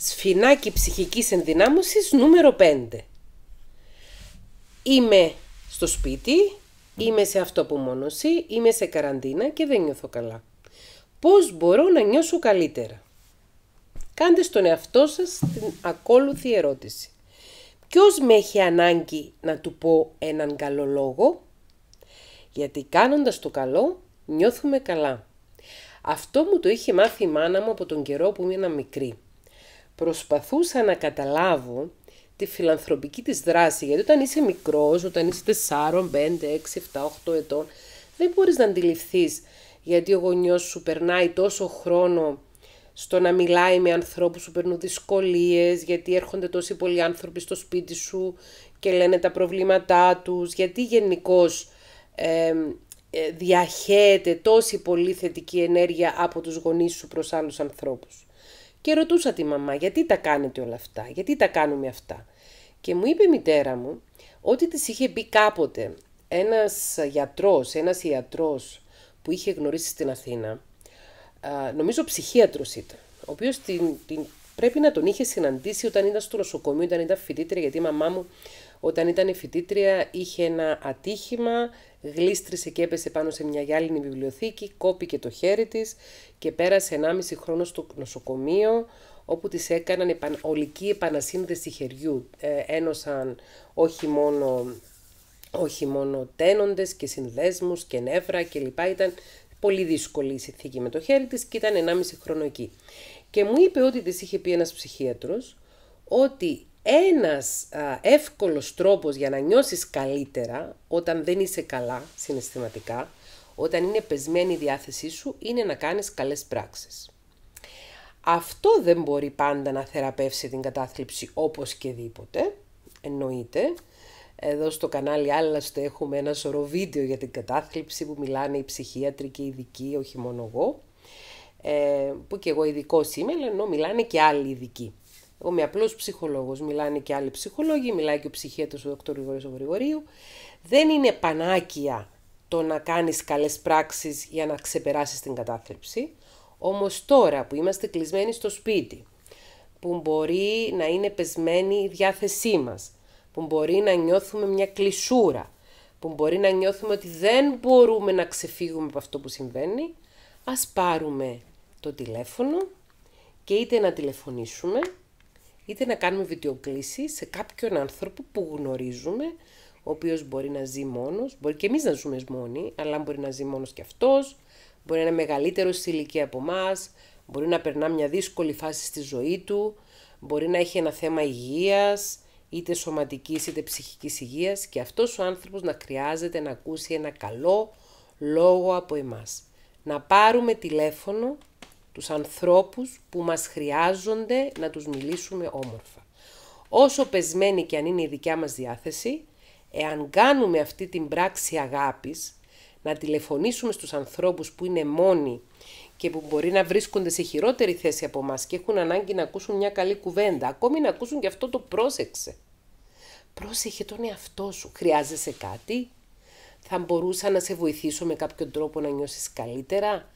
Σφινάκι ψυχικής ενδυνάμωσης νούμερο 5. Είμαι στο σπίτι, είμαι σε αυτοαπομόνωση, είμαι σε καραντίνα και δεν νιώθω καλά. Πώς μπορώ να νιώσω καλύτερα. Κάντε στον εαυτό σας την ακόλουθη ερώτηση. Ποιος με έχει ανάγκη να του πω έναν καλό λόγο. Γιατί κάνοντας το καλό νιώθουμε καλά. Αυτό μου το είχε μάθει η μάνα μου από τον καιρό που ήμουν μικρή προσπαθούσα να καταλάβω τη φιλανθρωπική της δράση, γιατί όταν είσαι μικρός, όταν είσαι 4, 5, 6, 7, 8 ετών, δεν μπορείς να αντιληφθείς γιατί ο γονιός σου περνάει τόσο χρόνο στο να μιλάει με ανθρώπους που περνούν δυσκολίες γιατί έρχονται τόσοι πολλοί άνθρωποι στο σπίτι σου και λένε τα προβλήματά τους, γιατί γενικώς ε, διαχέεται τόση πολύ θετική ενέργεια από τους γονείς σου προς άλλους ανθρώπους. Και ρωτούσα τη μαμά γιατί τα κάνετε όλα αυτά, γιατί τα κάνουμε αυτά. Και μου είπε η μητέρα μου ότι της είχε μπει κάποτε ένας γιατρός, ένας ιατρός που είχε γνωρίσει στην Αθήνα, νομίζω ψυχίατρος ήταν, ο οποίος την, την Πρέπει να τον είχε συναντήσει όταν ήταν στο νοσοκομείο, όταν ήταν φοιτήτρια, γιατί η μαμά μου όταν ήταν φοιτήτρια είχε ένα ατύχημα, γλίστρησε και έπεσε πάνω σε μια γυάλινη βιβλιοθήκη, κόπηκε το χέρι της και πέρασε 1,5 χρόνο στο νοσοκομείο όπου της έκαναν ολική επανασύνδεση χεριού. Ε, ένωσαν όχι μόνο, όχι μόνο τένοντες και συνδέσμους και νεύρα κλπ. Ήταν πολύ δύσκολη η συνθήκη με το χέρι της και ήταν 1,5 χρόνο εκεί. Και μου είπε ότι της είχε πει ένας ψυχίατρος ότι ένας εύκολος τρόπος για να νιώσεις καλύτερα όταν δεν είσαι καλά συναισθηματικά, όταν είναι πεσμένη η διάθεσή σου, είναι να κάνεις καλές πράξεις. Αυτό δεν μπορεί πάντα να θεραπεύσει την κατάθλιψη όπως και δίποτε, εννοείται, εδώ στο κανάλι Άλλαστε έχουμε ένα σωρό βίντεο για την κατάθλιψη που μιλάνε οι ψυχίατροι και οι ειδικοί, όχι μόνο εγώ, ε, που και εγώ ειδικό είμαι, ενώ μιλάνε και άλλοι ειδικοί. Εγώ είμαι απλός ψυχολόγος. Μιλάνε και άλλοι ψυχολόγοι, μιλάει και ο ψυχίατρος ο Δ. Γρηγορίου Γρηγορίου. Δεν είναι πανάκια το να κάνεις καλές πράξεις για να ξεπεράσεις την κατάθλιψη. Όμως τώρα που είμαστε κλεισμένοι στο σπίτι, που μπορεί να είναι πεσμένη η διάθεσή μας, που μπορεί να νιώθουμε μια κλεισούρα, που μπορεί να νιώθουμε ότι δεν μπορούμε να ξεφύγουμε από αυτό που συμβαίνει, ας πάρουμε το τηλέφωνο και είτε να τηλεφωνήσουμε, είτε να κάνουμε βιντεοκλήση σε κάποιον άνθρωπο που γνωρίζουμε, ο οποίος μπορεί να ζει μόνος, μπορεί και εμείς να ζούμε μόνοι, αλλά μπορεί να ζει μόνος και αυτός, μπορεί να είναι μεγαλύτερος ηλικία από εμάς, μπορεί να περνά μια δύσκολη φάση στη ζωή του, μπορεί να έχει ένα θέμα υγείας, είτε σωματικής είτε ψυχικής υγείας και αυτός ο άνθρωπος να χρειάζεται να ακούσει ένα καλό λόγο από εμάς. Να πάρουμε τηλέφωνο τους ανθρώπους που μας χρειάζονται να τους μιλήσουμε όμορφα. Όσο πεσμένη και αν είναι η δικιά μας διάθεση, εάν κάνουμε αυτή την πράξη αγάπης, να τηλεφωνήσουμε στους ανθρώπους που είναι μόνοι και που μπορεί να βρίσκονται σε χειρότερη θέση από εμάς και έχουν ανάγκη να ακούσουν μια καλή κουβέντα, ακόμη να ακούσουν και αυτό το πρόσεξε. Πρόσεχε τον εαυτό σου. Χρειάζεσαι κάτι. Θα μπορούσα να σε βοηθήσω με κάποιον τρόπο να νιώσεις καλύτερα.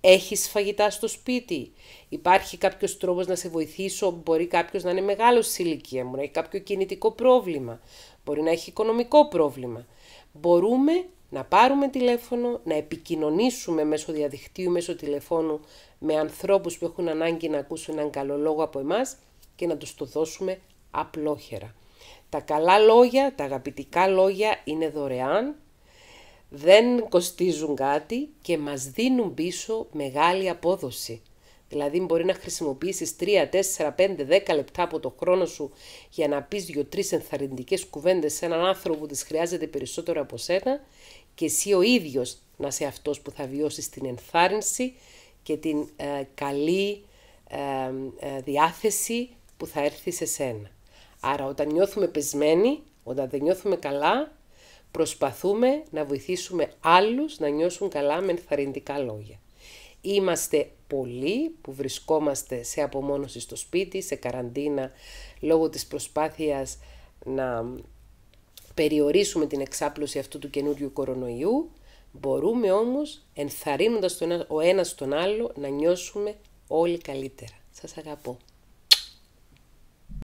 Έχεις φαγητά στο σπίτι. Υπάρχει κάποιος τρόπος να σε βοηθήσω. Μπορεί κάποιος να είναι μεγάλος ηλικία μου, να έχει κάποιο κινητικό πρόβλημα. Μπορεί να έχει οικονομικό πρόβλημα. Μπορούμε να πάρουμε τηλέφωνο, να επικοινωνήσουμε μέσω διαδικτύου, μέσω τηλεφώνου με ανθρώπους που έχουν ανάγκη να ακούσουν έναν καλό λόγο από εμάς και να τους το δώσουμε απλόχερα. Τα καλά λόγια, τα αγαπητικά λόγια είναι δωρεάν, δεν κοστίζουν κάτι και μας δίνουν πίσω μεγάλη απόδοση. Δηλαδή μπορεί να χρησιμοποιήσεις 3, 4, 5, 10 λεπτά από το χρόνο σου για να πεις δυο-τρεις ενθαρρυντικές κουβέντες σε έναν άνθρωπο που τις χρειάζεται περισσότερο από σένα και εσύ ο ίδιος να είσαι αυτός που θα βιώσεις την ενθάρρυνση και την ε, καλή ε, ε, διάθεση που θα έρθει σε σένα. Άρα όταν νιώθουμε πεσμένοι, όταν δεν νιώθουμε καλά, προσπαθούμε να βοηθήσουμε άλλους να νιώσουν καλά με ενθαρρυντικά λόγια. Είμαστε πολλοί που βρισκόμαστε σε απομόνωση στο σπίτι, σε καραντίνα, λόγω της προσπάθειας να περιορίσουμε την εξάπλωση αυτού του καινούριου κορονοϊού. Μπορούμε όμως, ενθαρρύνοντας ο ένας τον άλλο, να νιώσουμε όλοι καλύτερα. Σας αγαπώ.